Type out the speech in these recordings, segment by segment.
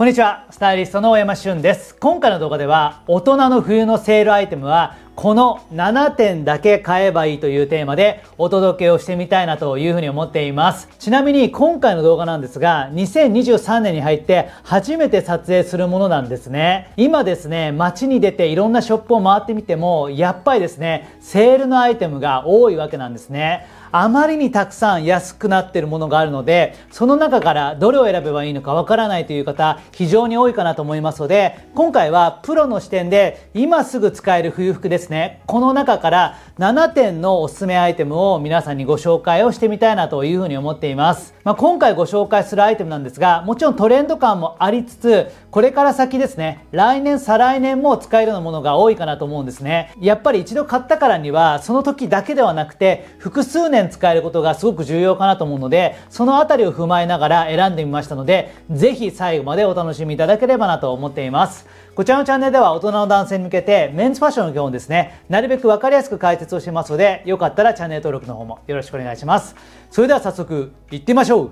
こんにちはスタイリストの大山俊です今回の動画では大人の冬のセールアイテムはこの7点だけ買えばいいというテーマでお届けをしてみたいなというふうに思っていますちなみに今回の動画なんですが2023年に入って初めて撮影するものなんですね今ですね街に出ていろんなショップを回ってみてもやっぱりですねセールのアイテムが多いわけなんですねあまりにたくさん安くなってるものがあるのでその中からどれを選べばいいのかわからないという方非常に多いかなと思いますので今回はプロの視点で今すぐ使える冬服ですねこの中から7点のおすすめアイテムを皆さんにご紹介をしてみたいなというふうに思っています、まあ、今回ご紹介するアイテムなんですがもちろんトレンド感もありつつこれから先ですね来年再来年も使えるようなものが多いかなと思うんですねやっぱり一度買ったからにはその時だけではなくて複数年年使えることがすごく重要かなと思うのでその辺りを踏まえながら選んでみましたので是非最後までお楽しみいただければなと思っていますこちらのチャンネルでは大人の男性に向けてメンズファッションの基本ですねなるべく分かりやすく解説をしてますのでよかったらチャンネル登録の方もよろしくお願いしますそれでは早速いってみましょう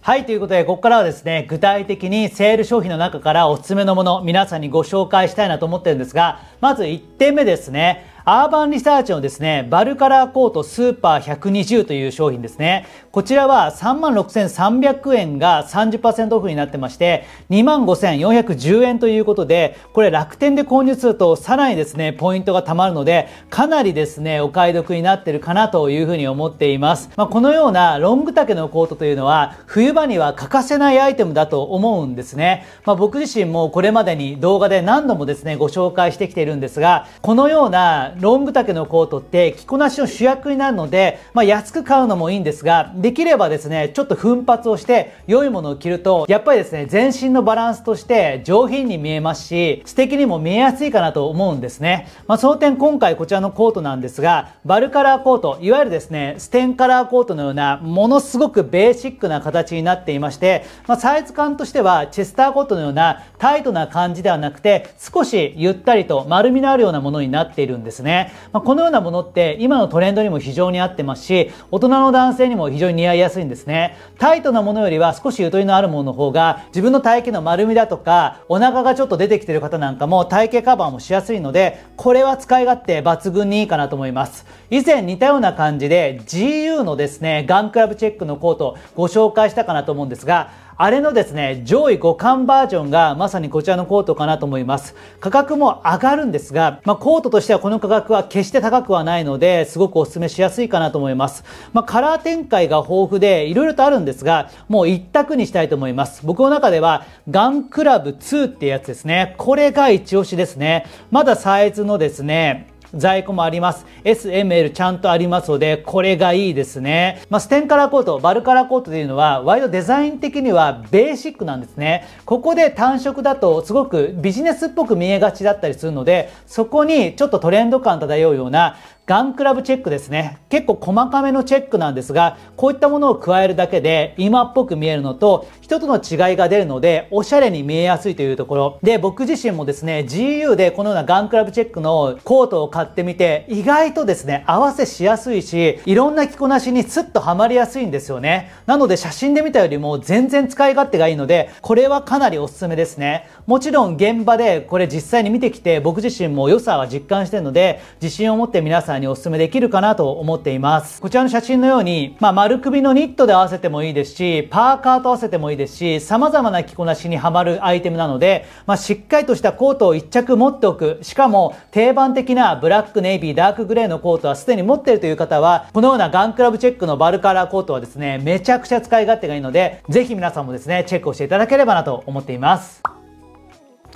はい、ということで、ここからはですね、具体的にセール商品の中からおすすめのもの、皆さんにご紹介したいなと思ってるんですが、まず1点目ですね。アーバンリサーチのですね、バルカラーコートスーパー120という商品ですね。こちらは36,300円が30%オフになってまして、25,410円ということで、これ楽天で購入するとさらにですね、ポイントが貯まるので、かなりですね、お買い得になってるかなというふうに思っています。まあ、このようなロング丈のコートというのは、冬場には欠かせないアイテムだと思うんですね。まあ、僕自身もこれまでに動画で何度もですね、ご紹介してきているんですが、このようなロング丈のコートって着こなしの主役になるので、まあ、安く買うのもいいんですが、できればですね、ちょっと奮発をして良いものを着ると、やっぱりですね、全身のバランスとして上品に見えますし、素敵にも見えやすいかなと思うんですね。まあ、その点今回こちらのコートなんですが、バルカラーコート、いわゆるですね、ステンカラーコートのような、ものすごくベーシックな形になっていまして、まあ、サイズ感としてはチェスターコートのようなタイトな感じではなくて、少しゆったりと丸みのあるようなものになっているんですね。ね。まあ、このようなものって今のトレンドにも非常に合ってますし、大人の男性にも非常に似合いやすいんですね。タイトなものよりは少しゆとりのあるものの方が、自分の体型の丸みだとか、お腹がちょっと出てきてる方なんかも体型カバーもしやすいので、これは使い勝手抜群にいいかなと思います。以前似たような感じで GU のですね、ガンクラブチェックのコートご紹介したかなと思うんですが、あれのですね、上位互換バージョンがまさにこちらのコートかなと思います。価格も上がるんですが、まあ、コートとしてはこの価格は決して高くはないので、すごくお勧めしやすいかなと思います。まあ、カラー展開が豊富で、いろいろとあるんですが、もう一択にしたいと思います。僕の中では、ガンクラブ2ってやつですね。これが一押しですね。まだサイズのですね、在庫もあります。SML ちゃんとありますので、これがいいですね。まあ、ステンカラーコート、バルカラーコートというのは、割とデザイン的にはベーシックなんですね。ここで単色だとすごくビジネスっぽく見えがちだったりするので、そこにちょっとトレンド感漂うようなガンクラブチェックですね。結構細かめのチェックなんですが、こういったものを加えるだけで今っぽく見えるのと、人との違いが出るので、おしゃれに見えやすいというところ。で、僕自身もですね、GU でこのようなガンクラブチェックのコートを買ってみて、意外とですね、合わせしやすいし、いろんな着こなしにスッとはまりやすいんですよね。なので写真で見たよりも全然使い勝手がいいので、これはかなりおすすめですね。もちろん現場でこれ実際に見てきて、僕自身も良さは実感してるので、自信を持って皆さん方にお勧めできるかなと思っています。こちらの写真のように、まあ、丸首のニットで合わせてもいいですし、パーカーと合わせてもいいですし、様々な着こなしにはまるアイテムなので、まあ、しっかりとしたコートを1着持っておく。しかも、定番的なブラック、ネイビー、ダークグレーのコートはすでに持っているという方は、このようなガンクラブチェックのバルカラーコートはですね、めちゃくちゃ使い勝手がいいので、ぜひ皆さんもですね、チェックをしていただければなと思っています。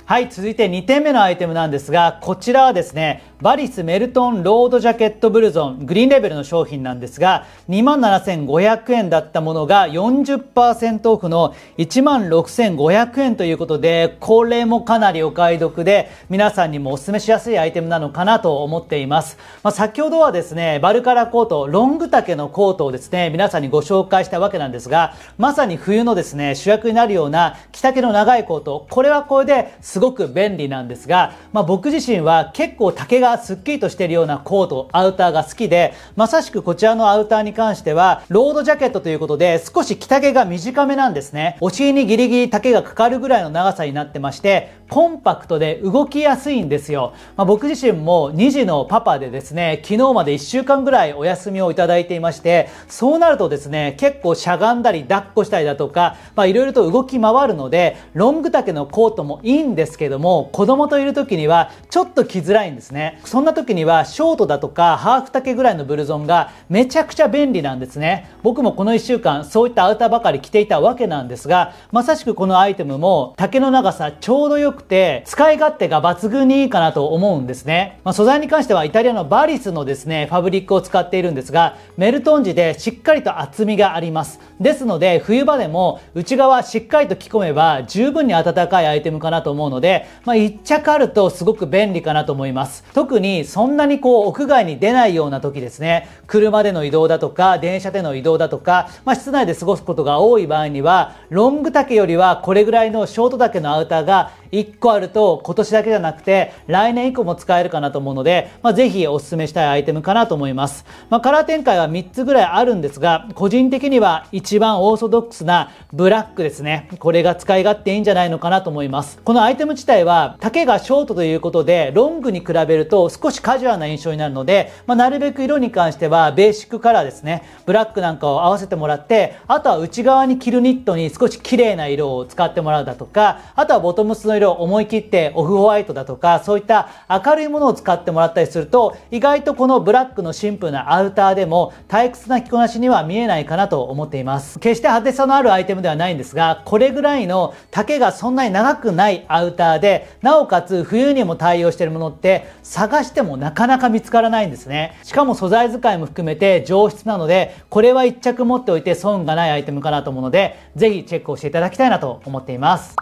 はい続いて2点目のアイテムなんですがこちらはですねバリスメルトンロードジャケットブルゾングリーンレベルの商品なんですが27,500円だったものが40%オフの16,500円ということでこれもかなりお買い得で皆さんにもお勧めしやすいアイテムなのかなと思っています、まあ、先ほどはですねバルカラコートロング丈のコートをですね皆さんにご紹介したわけなんですがまさに冬のですね主役になるような着丈の長いコートこれはこれですごく便利なんですが、まあ、僕自身は結構丈がすっきりとしているようなコートアウターが好きでまさしくこちらのアウターに関してはロードジャケットということで少し着丈が短めなんですねお尻にギリギリ丈がかかるぐらいの長さになってましてコンパクトで動きやすいんですよ、まあ、僕自身も2児のパパでですね昨日まで1週間ぐらいお休みをいただいていましてそうなるとですね結構しゃがんだり抱っこしたりだとかいろいろと動き回るのでロング丈のコートもいいんですですけども子供といる時にはちょっと着づらいんですねそんな時にはショートだとかハーフ丈ぐらいのブルゾンがめちゃくちゃ便利なんですね僕もこの1週間そういったアウターばかり着ていたわけなんですがまさしくこのアイテムも丈の長さちょうど良くて使い勝手が抜群にいいかなと思うんですね、まあ、素材に関してはイタリアのバリスのですねファブリックを使っているんですがメルトン時でしっかりと厚みがありますですので冬場でも内側しっかりと着込めば十分に暖かいアイテムかなと思うのので、まあ、1着あるとすごく便利かなと思います。特にそんなにこう屋外に出ないような時ですね、車での移動だとか、電車での移動だとか、まあ、室内で過ごすことが多い場合には、ロング丈よりはこれぐらいのショート丈のアウターが1個あると今年だけじゃなくて来年以降も使えるかなと思うので、まあ、ぜひおすすめしたいアイテムかなと思います、まあ、カラー展開は3つぐらいあるんですが個人的には一番オーソドックスなブラックですねこれが使い勝手いいんじゃないのかなと思いますこのアイテム自体は丈がショートということでロングに比べると少しカジュアルな印象になるので、まあ、なるべく色に関してはベーシックカラーですねブラックなんかを合わせてもらってあとは内側に着るニットに少し綺麗な色を使ってもらうだとかあとはボトムスの色ろ思い切ってオフホワイトだとかそういった明るいものを使ってもらったりすると意外とこのブラックのシンプルなアウターでも退屈な着こなしには見えないかなと思っています決して派手さのあるアイテムではないんですがこれぐらいの丈がそんなに長くないアウターでなおかつ冬にも対応してるものって探してもなかなか見つからないんですねしかも素材使いも含めて上質なのでこれは1着持っておいて損がないアイテムかなと思うので是非チェックをしていただきたいなと思っています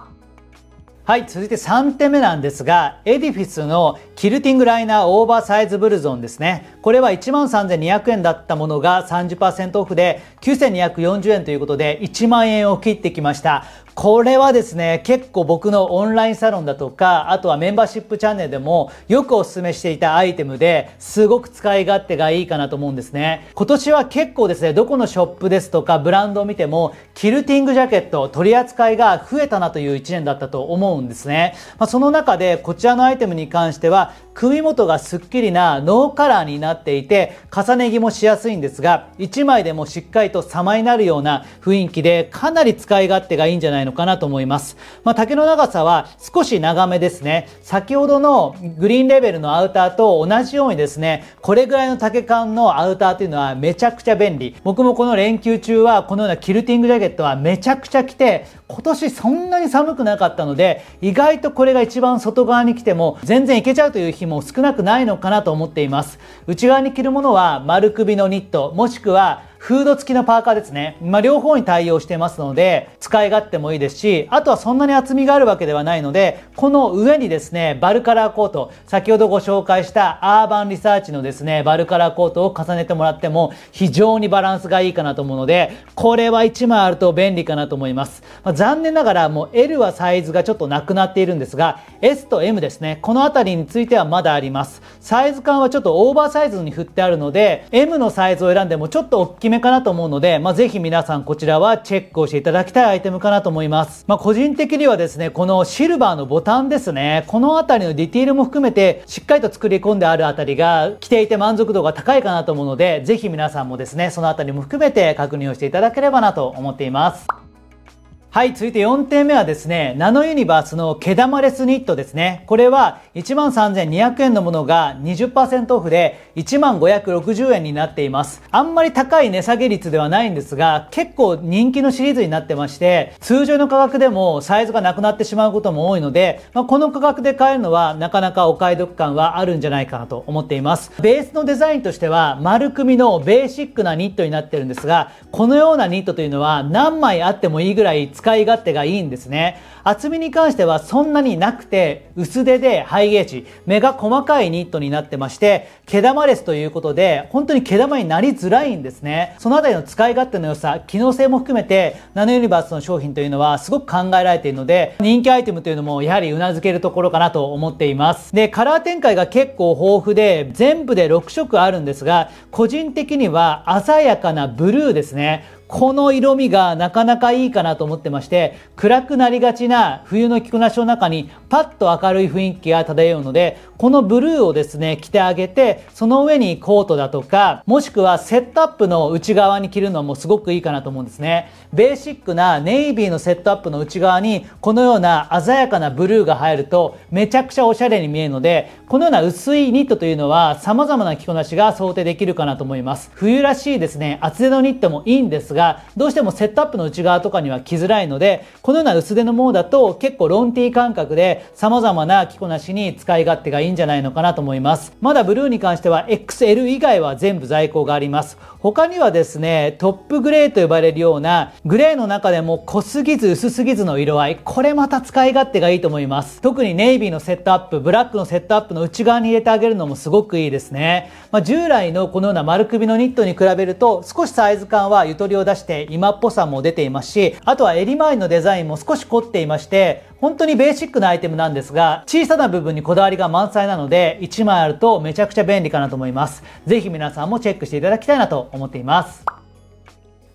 はい続いて3点目なんですがエディフィスのキルティングライナーオーバーサイズブルゾンですねこれは1万3200円だったものが30%オフで9240円ということで1万円を切ってきましたこれはですね、結構僕のオンラインサロンだとか、あとはメンバーシップチャンネルでもよくお勧めしていたアイテムですごく使い勝手がいいかなと思うんですね。今年は結構ですね、どこのショップですとかブランドを見ても、キルティングジャケット取り扱いが増えたなという1年だったと思うんですね。まあ、その中でこちらのアイテムに関しては、首元がスッキリなノーカラーになっていて、重ね着もしやすいんですが、1枚でもしっかりと様になるような雰囲気で、かなり使い勝手がいいんじゃないないのかなと思います。まあ、丈の長さは少し長めですね。先ほどのグリーンレベルのアウターと同じようにですね、これぐらいの丈感のアウターというのはめちゃくちゃ便利。僕もこの連休中はこのようなキルティングジャケットはめちゃくちゃ着て、今年そんなに寒くなかったので、意外とこれが一番外側に来ても全然いけちゃうという日も少なくないのかなと思っています。内側に着るものは丸首のニット、もしくはフード付きのパーカーですね。まあ、両方に対応してますので、使い勝手もいいですし、あとはそんなに厚みがあるわけではないので、この上にですね、バルカラーコート、先ほどご紹介したアーバンリサーチのですね、バルカラーコートを重ねてもらっても、非常にバランスがいいかなと思うので、これは1枚あると便利かなと思います。まあ、残念ながら、もう L はサイズがちょっとなくなっているんですが、S と M ですね、この辺りについてはまだあります。サイズ感はちょっとオーバーサイズに振ってあるので、M のサイズを選んでもちょっと大きめ目かなと思うので、まあ、ぜひ皆さんこちらはチェックをしていただきたいアイテムかなと思います。まあ、個人的にはですね、このシルバーのボタンですね、この辺りのディティールも含めてしっかりと作り込んであるあたりが着ていて満足度が高いかなと思うので、ぜひ皆さんもですね、そのあたりも含めて確認をしていただければなと思っています。はい続いて4点目はですねナノユニバースの毛玉レスニットですねこれは1 3200円のものが20%オフで1 560円になっていますあんまり高い値下げ率ではないんですが結構人気のシリーズになってまして通常の価格でもサイズがなくなってしまうことも多いので、まあ、この価格で買えるのはなかなかお買い得感はあるんじゃないかなと思っていますベースのデザインとしては丸組のベーシックなニットになってるんですがこのようなニットというのは何枚あってもいいぐらい使使い勝手がいいんですね。厚みに関してはそんなになくて、薄手でハイゲージ、目が細かいニットになってまして、毛玉レスということで、本当に毛玉になりづらいんですね。そのあたりの使い勝手の良さ、機能性も含めて、ナノユニバースの商品というのはすごく考えられているので、人気アイテムというのもやはり頷けるところかなと思っています。で、カラー展開が結構豊富で、全部で6色あるんですが、個人的には鮮やかなブルーですね。この色味がなかなかいいかなと思ってまして、暗くなりがちな冬の着こなしの中にパッと明るい雰囲気が漂うので、このブルーをですね、着てあげて、その上にコートだとか、もしくはセットアップの内側に着るのもすごくいいかなと思うんですね。ベーシックなネイビーのセットアップの内側に、このような鮮やかなブルーが入ると、めちゃくちゃおしゃれに見えるので、このような薄いニットというのは様々な着こなしが想定できるかなと思います。冬らしいですね、厚手のニットもいいんですが、がどうしてもセットアップの内側とかには着づらいのでこのような薄手のものだと結構ロンティー感覚で様々な着こなしに使い勝手がいいんじゃないのかなと思いますまだブルーに関しては XL 以外は全部在庫があります他にはですね、トップグレーと呼ばれるような、グレーの中でも濃すぎず薄すぎずの色合い、これまた使い勝手がいいと思います。特にネイビーのセットアップ、ブラックのセットアップの内側に入れてあげるのもすごくいいですね。まあ、従来のこのような丸首のニットに比べると、少しサイズ感はゆとりを出して今っぽさも出ていますし、あとは襟周りのデザインも少し凝っていまして、本当にベーシックなアイテムなんですが、小さな部分にこだわりが満載なので、1枚あるとめちゃくちゃ便利かなと思います。ぜひ皆さんもチェックしていただきたいなと思っています。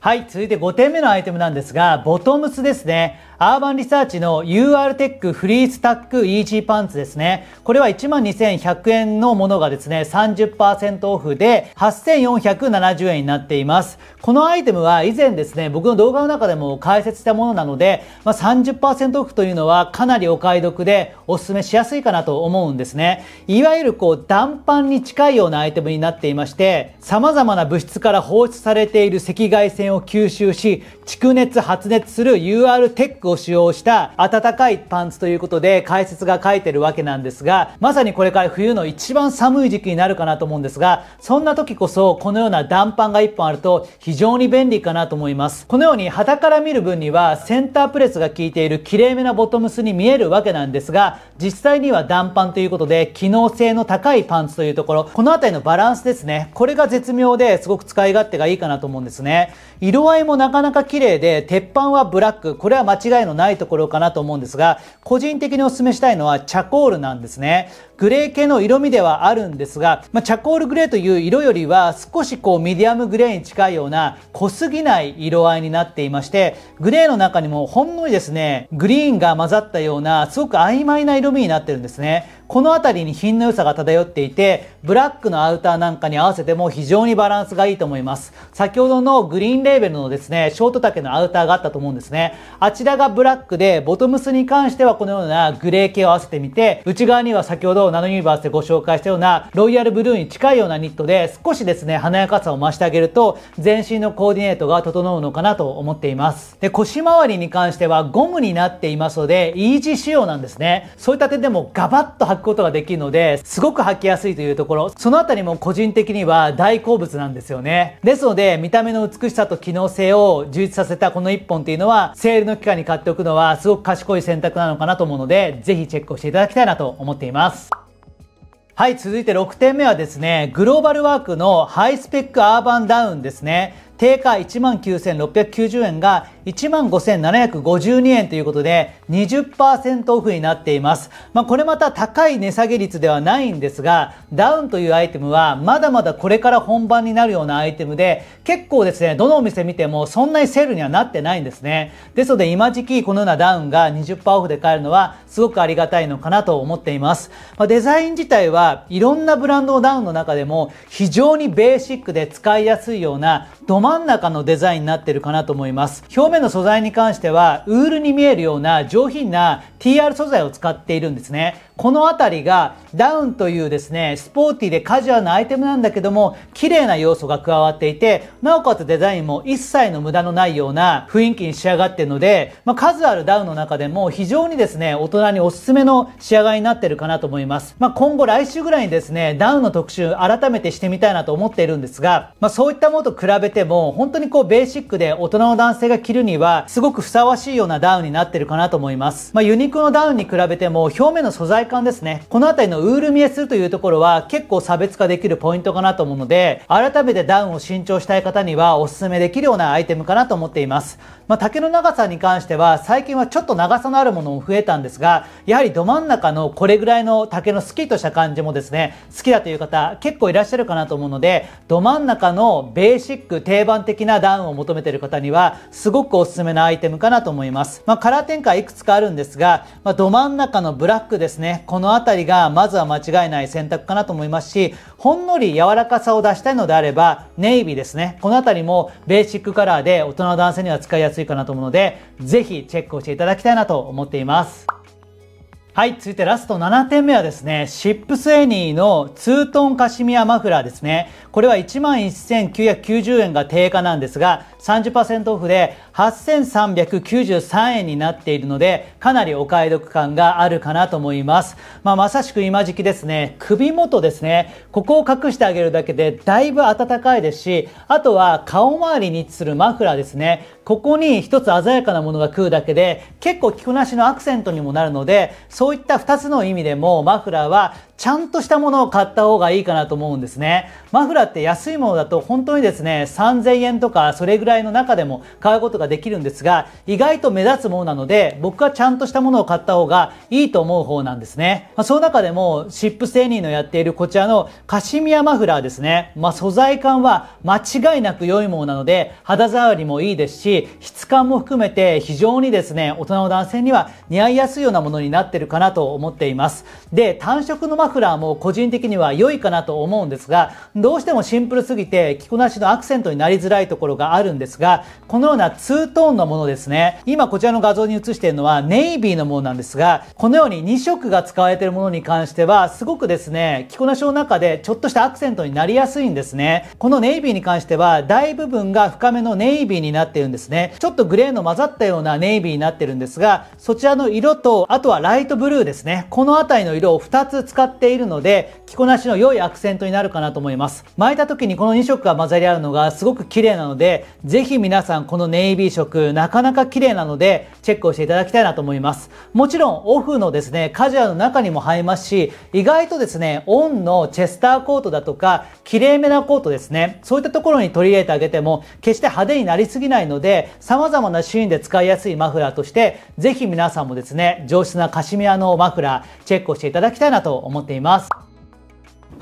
はい、続いて5点目のアイテムなんですが、ボトムスですね。アーバンリサーチの UR テックフリースタックイージーパンツですね。これは12,100円のものがですね、30%オフで8,470円になっています。このアイテムは以前ですね、僕の動画の中でも解説したものなので、まあ、30%オフというのはかなりお買い得でおすすめしやすいかなと思うんですね。いわゆるこう、断板に近いようなアイテムになっていまして、様々な物質から放出されている赤外線を吸収し、蓄熱発熱する UR テックを使用した暖かいパンツということで解説が書いてるわけなんですが、まさにこれから冬の一番寒い時期になるかなと思うんですが、そんな時こそこのような暖パンが1本あると非常に便利かなと思います。このように肌から見る分にはセンタープレスが効いているきれいめなボトムスに見えるわけなんですが、実際には暖パンということで機能性の高いパンツというところ、この辺りのバランスですね。これが絶妙ですごく使い勝手がいいかなと思うんですね。色合いもなかなか綺麗で、鉄板はブラック。これは間違いのないところかなと思うんですが、個人的にお勧めしたいのはチャコールなんですね。グレー系の色味ではあるんですが、まあ、チャコールグレーという色よりは少しこうミディアムグレーに近いような濃すぎない色合いになっていまして、グレーの中にもほんのりですね、グリーンが混ざったようなすごく曖昧な色味になってるんですね。この辺りに品の良さが漂っていて、ブラックのアウターなんかに合わせても非常にバランスがいいと思います。先ほどのグリーンレーベルのですね、ショート丈のアウターがあったと思うんですね。あちらがブラックで、ボトムスに関してはこのようなグレー系を合わせてみて、内側には先ほどナノユニバースでご紹介したようなロイヤルブルーに近いようなニットで少しですね、華やかさを増してあげると、全身のコーディネートが整うのかなと思っています。で、腰回りに関してはゴムになっていますので、イージー仕様なんですね。そういった点でもガバッとくことができるのですごく履きやすいというところその辺りも個人的には大好物なんですよねですので見た目の美しさと機能性を充実させたこの1本っていうのはセールの期間に買っておくのはすごく賢い選択なのかなと思うのでぜひチェックをしていただきたいなと思っていますはい、続いて6点目はですね、グローバルワークのハイスペックアーバンダウンですね。定価1 9690円が1 5752円ということで20%オフになっています。まあ、これまた高い値下げ率ではないんですが、ダウンというアイテムはまだまだこれから本番になるようなアイテムで、結構ですね、どのお店見てもそんなにセールにはなってないんですね。ですので今時期このようなダウンが20%オフで買えるのはすごくありがたいのかなと思っています。まあ、デザイン自体はいろんなブランドのダウンの中でも非常にベーシックで使いやすいような真ん中のデザインになってるかなと思います表面の素材に関してはウールに見えるような上品な TR 素材を使っているんですねこの辺りがダウンというですねスポーティーでカジュアルなアイテムなんだけども綺麗な要素が加わっていてなおかつデザインも一切の無駄のないような雰囲気に仕上がっているので、まあ、数あるダウンの中でも非常にですね大人におすすめの仕上がりになってるかなと思います、まあ、今後来週ぐらいにですねダウンの特集改めてしてみたいなと思っているんですが、まあ、そういったものと比べても本当にこうベーシックで大人の男性が着るにはすごくふさわしいようなダウンになってるかなと思います、まユニクロのダウンに比べても表面の素材観ですね。この辺りのウール見えするというところは結構差別化できるポイントかなと思うので、改めてダウンを新調したい方にはおすすめできるようなアイテムかなと思っています。まあ、丈の長さに関しては最近はちょっと長さのあるものも増えたんですが、やはりど真ん中のこれぐらいの丈のスキッとした感じもですね、好きだという方結構いらっしゃるかなと思うので、ど真ん中のベーシック定番的なダウンを求めている方にはすごくおすすめなアイテムかなと思います。まあ、カラー展開いくつかあるんですが、まあ、ど真ん中のブラックですね、この辺りがまずは間違いない選択かなと思いますしほんのり柔らかさを出したいのであればネイビーですねこの辺りもベーシックカラーで大人の男性には使いやすいかなと思うのでぜひチェックをしていただきたいなと思っていますはい、続いてラスト7点目はですね、シップスエニーのツートンカシミヤマフラーですね。これは11,990円が定価なんですが、30%オフで8393円になっているのでかなりお買い得感があるかなと思います、まあ、まさしく今時期ですね首元ですねここを隠してあげるだけでだいぶ暖かいですしあとは顔周りに位置するマフラーですねここに一つ鮮やかなものが食うだけで結構着こなしのアクセントにもなるのでそういった2つの意味でもマフラーはちゃんとしたものを買った方がいいかなと思うんですね。マフラーって安いものだと本当にですね、3000円とかそれぐらいの中でも買うことができるんですが、意外と目立つものなので、僕はちゃんとしたものを買った方がいいと思う方なんですね。まあ、その中でも、シップセーニーのやっているこちらのカシミヤマフラーですね。まあ、素材感は間違いなく良いものなので、肌触りもいいですし、質感も含めて非常にですね、大人の男性には似合いやすいようなものになってるかなと思っています。で、単色のママフラーも個人的には良いかなと思うんですが、どうしてもシンプルすぎて着こなしのアクセントになりづらいところがあるんですが、このようなツートーンのものですね。今こちらの画像に写しているのはネイビーのものなんですが、このように2色が使われているものに関しては、すごくですね、着こなしの中でちょっとしたアクセントになりやすいんですね。このネイビーに関しては、大部分が深めのネイビーになっているんですね。ちょっとグレーの混ざったようなネイビーになってるんですが、そちらの色と、あとはライトブルーですね。この辺りの色を2つ使ってっているので着こなしの良いアクセントになるかなと思います巻いた時にこの2色が混ざり合うのがすごく綺麗なのでぜひ皆さんこのネイビー色なかなか綺麗なのでチェックをしていただきたいなと思いますもちろんオフのですねカジュアルの中にも映えますし意外とですねオンのチェスターコートだとか綺麗めなコートですねそういったところに取り入れてあげても決して派手になりすぎないので様々なシーンで使いやすいマフラーとしてぜひ皆さんもですね上質なカシミヤのマフラーチェックをしていただきたいなと思ってっています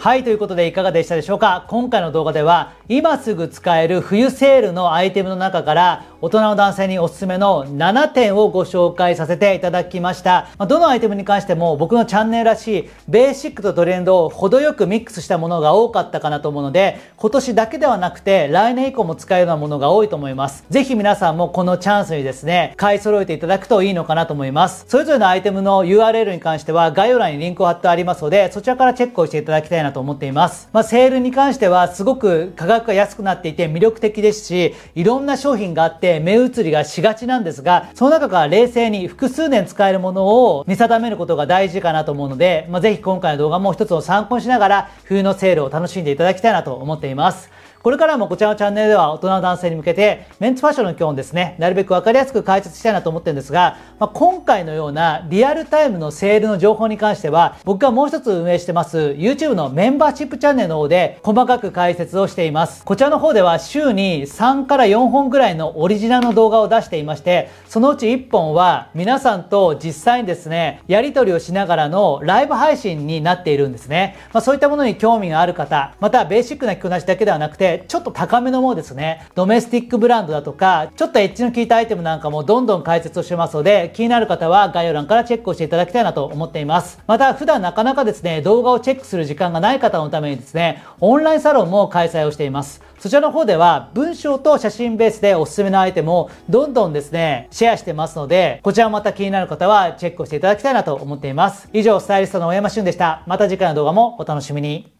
はいということでいかがでしたでしょうか今回の動画では今すぐ使える冬セールのアイテムの中から大人の男性におすすめの7点をご紹介させていただきました、まあ、どのアイテムに関しても僕のチャンネルらしいベーシックとトレンドを程よくミックスしたものが多かったかなと思うので今年だけではなくて来年以降も使えるようなものが多いと思いますぜひ皆さんもこのチャンスにですね買い揃えていただくといいのかなと思いますそれぞれのアイテムの URL に関しては概要欄にリンクを貼ってありますのでそちらからチェックをしていただきたいなと思っています。まあ、セールに関してはすごく価格が安くなっていて魅力的ですし、いろんな商品があって目移りがしがちなんですが、その中から冷静に複数年使えるものを見定めることが大事かなと思うので、まあ、ぜひ今回の動画も一つを参考にしながら、冬のセールを楽しんでいただきたいなと思っています。これからもこちらのチャンネルでは大人の男性に向けてメンツファッションの基本ですね、なるべくわかりやすく解説したいなと思ってるんですが、まあ、今回のようなリアルタイムのセールの情報に関しては、僕がもう一つ運営してます YouTube のメンバーシップチャンネルの方で細かく解説をしています。こちらの方では週に3から4本ぐらいのオリジナルの動画を出していまして、そのうち1本は皆さんと実際にですね、やり取りをしながらのライブ配信になっているんですね。まあ、そういったものに興味がある方、またベーシックな着こなしだけではなくて、で、ちょっと高めのものですね、ドメスティックブランドだとか、ちょっとエッジの効いたアイテムなんかもどんどん解説をしてますので、気になる方は概要欄からチェックをしていただきたいなと思っています。また、普段なかなかですね、動画をチェックする時間がない方のためにですね、オンラインサロンも開催をしています。そちらの方では文章と写真ベースでおすすめのアイテムをどんどんですね、シェアしてますので、こちらもまた気になる方はチェックをしていただきたいなと思っています。以上、スタイリストの大山俊でした。また次回の動画もお楽しみに。